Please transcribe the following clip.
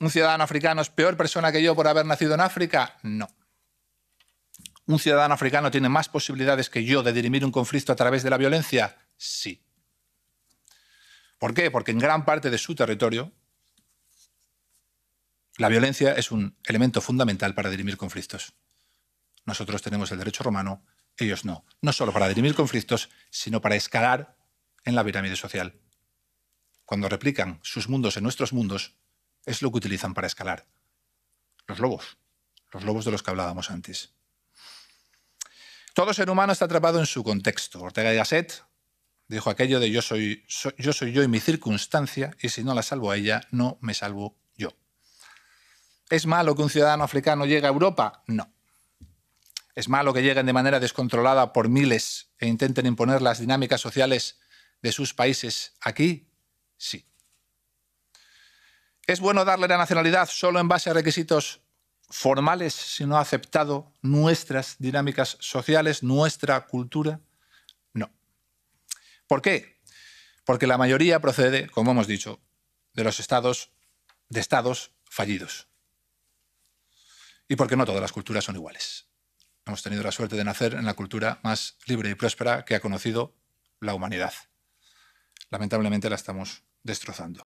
¿Un ciudadano africano es peor persona que yo por haber nacido en África? No. ¿Un ciudadano africano tiene más posibilidades que yo de dirimir un conflicto a través de la violencia? Sí. ¿Por qué? Porque en gran parte de su territorio la violencia es un elemento fundamental para dirimir conflictos. Nosotros tenemos el derecho romano, ellos no. No solo para dirimir conflictos, sino para escalar en la pirámide social. Cuando replican sus mundos en nuestros mundos, es lo que utilizan para escalar. Los lobos, los lobos de los que hablábamos antes. Todo ser humano está atrapado en su contexto. Ortega y Gasset dijo aquello de yo soy, yo soy yo y mi circunstancia, y si no la salvo a ella, no me salvo yo. ¿Es malo que un ciudadano africano llegue a Europa? No. ¿Es malo que lleguen de manera descontrolada por miles e intenten imponer las dinámicas sociales de sus países aquí? Sí. ¿Es bueno darle la nacionalidad solo en base a requisitos formales, si no ha aceptado nuestras dinámicas sociales, nuestra cultura? No. ¿Por qué? Porque la mayoría procede, como hemos dicho, de los estados, de estados fallidos. Y porque no todas las culturas son iguales. Hemos tenido la suerte de nacer en la cultura más libre y próspera que ha conocido la humanidad. Lamentablemente la estamos destrozando.